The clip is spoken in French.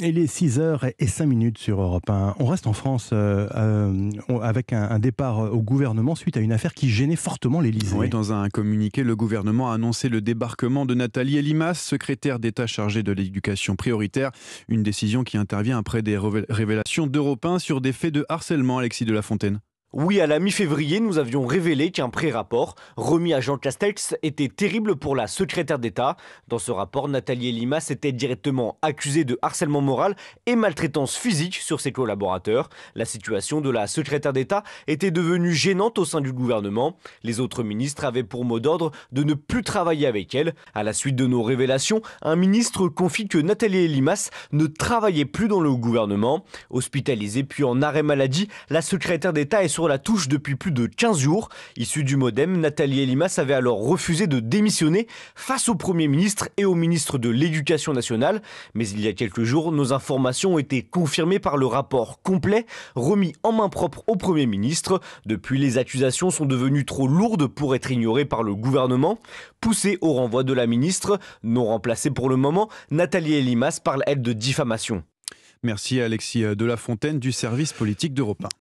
Et les 6h et 5 minutes sur Europe 1. On reste en France euh, euh, avec un, départ au gouvernement suite à une affaire qui gênait fortement l'Élysée. dans un communiqué, le gouvernement a annoncé le débarquement de Nathalie Elimas, secrétaire d'État chargée de l'éducation prioritaire. Une décision qui intervient après des révélations d'Europe 1 sur des faits de harcèlement, Alexis de la Fontaine. Oui, à la mi-février, nous avions révélé qu'un pré-rapport remis à Jean Castex était terrible pour la secrétaire d'État. Dans ce rapport, Nathalie Limas était directement accusée de harcèlement moral et maltraitance physique sur ses collaborateurs. La situation de la secrétaire d'État était devenue gênante au sein du gouvernement. Les autres ministres avaient pour mot d'ordre de ne plus travailler avec elle. À la suite de nos révélations, un ministre confie que Nathalie Limas ne travaillait plus dans le gouvernement. Hospitalisée puis en arrêt maladie, la secrétaire d'État est sur la touche depuis plus de 15 jours. Issue du Modem, Nathalie Elimas avait alors refusé de démissionner face au Premier ministre et au ministre de l'Éducation nationale. Mais il y a quelques jours, nos informations ont été confirmées par le rapport complet remis en main propre au Premier ministre. Depuis, les accusations sont devenues trop lourdes pour être ignorées par le gouvernement. Poussée au renvoi de la ministre, non remplacée pour le moment, Nathalie Elimas parle, elle, de diffamation. Merci de Alexis Fontaine du service politique d'Europe